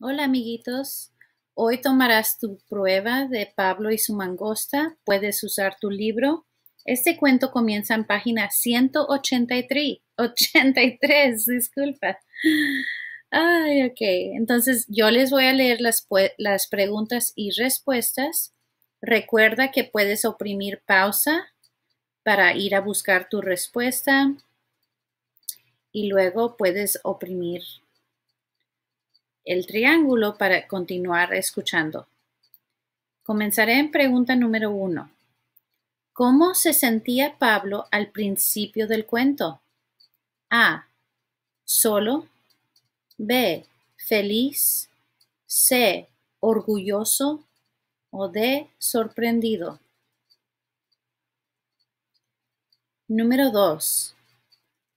Hola amiguitos, hoy tomarás tu prueba de Pablo y su mangosta. Puedes usar tu libro. Este cuento comienza en página 183. 83, disculpa. Ay, ok. Entonces yo les voy a leer las, las preguntas y respuestas. Recuerda que puedes oprimir pausa para ir a buscar tu respuesta y luego puedes oprimir el triángulo para continuar escuchando. Comenzaré en pregunta número uno. ¿Cómo se sentía Pablo al principio del cuento? A. Solo. B. Feliz. C. Orgulloso. O D. Sorprendido. Número 2.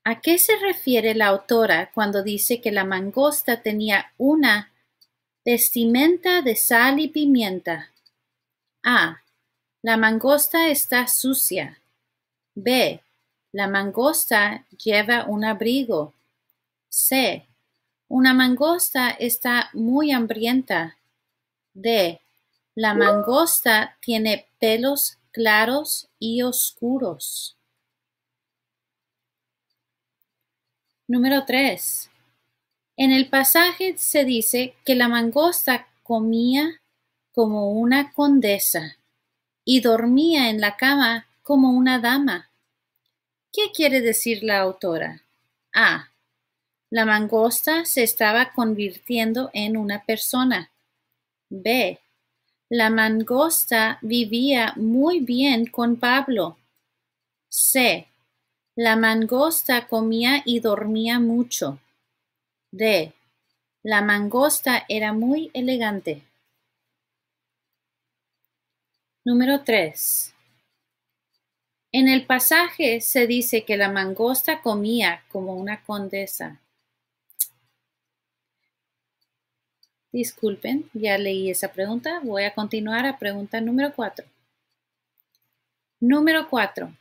¿A qué se refiere la autora cuando dice que la mangosta tenía una vestimenta de sal y pimienta? A. La mangosta está sucia. B. La mangosta lleva un abrigo. C. Una mangosta está muy hambrienta. D. La mangosta tiene pelos claros y oscuros. Número 3. En el pasaje se dice que la mangosta comía como una condesa y dormía en la cama como una dama. ¿Qué quiere decir la autora? A. La mangosta se estaba convirtiendo en una persona. B. La mangosta vivía muy bien con Pablo. C. La mangosta comía y dormía mucho. D. La mangosta era muy elegante. Número 3. En el pasaje se dice que la mangosta comía como una condesa. Disculpen, ya leí esa pregunta. Voy a continuar a pregunta número 4. Número 4.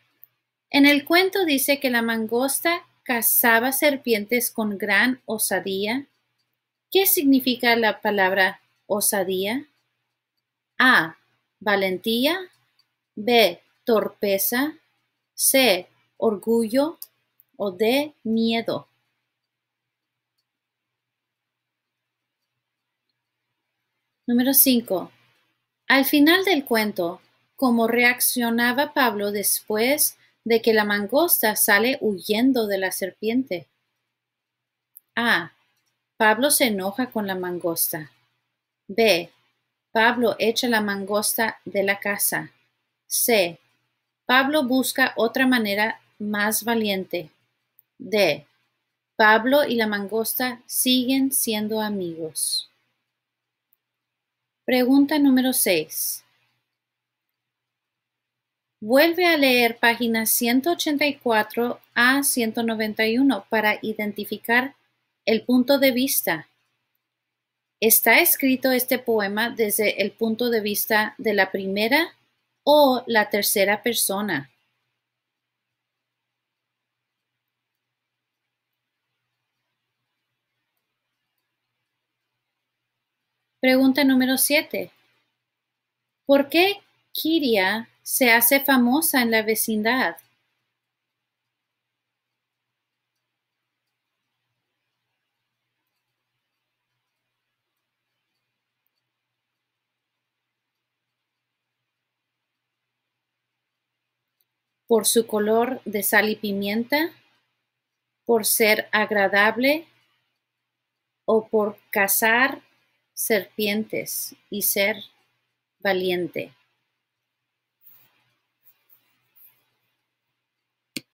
En el cuento dice que la mangosta cazaba serpientes con gran osadía. ¿Qué significa la palabra osadía? A. Valentía. B. Torpeza. C. Orgullo. O D. Miedo. Número 5. Al final del cuento, ¿cómo reaccionaba Pablo después de que la mangosta sale huyendo de la serpiente. A. Pablo se enoja con la mangosta. B. Pablo echa la mangosta de la casa. C. Pablo busca otra manera más valiente. D. Pablo y la mangosta siguen siendo amigos. Pregunta número 6. Vuelve a leer páginas 184 a 191 para identificar el punto de vista. Está escrito este poema desde el punto de vista de la primera o la tercera persona. Pregunta número 7. ¿Por qué Kiria se hace famosa en la vecindad. por su color de sal y pimienta, por ser agradable o por cazar serpientes y ser valiente.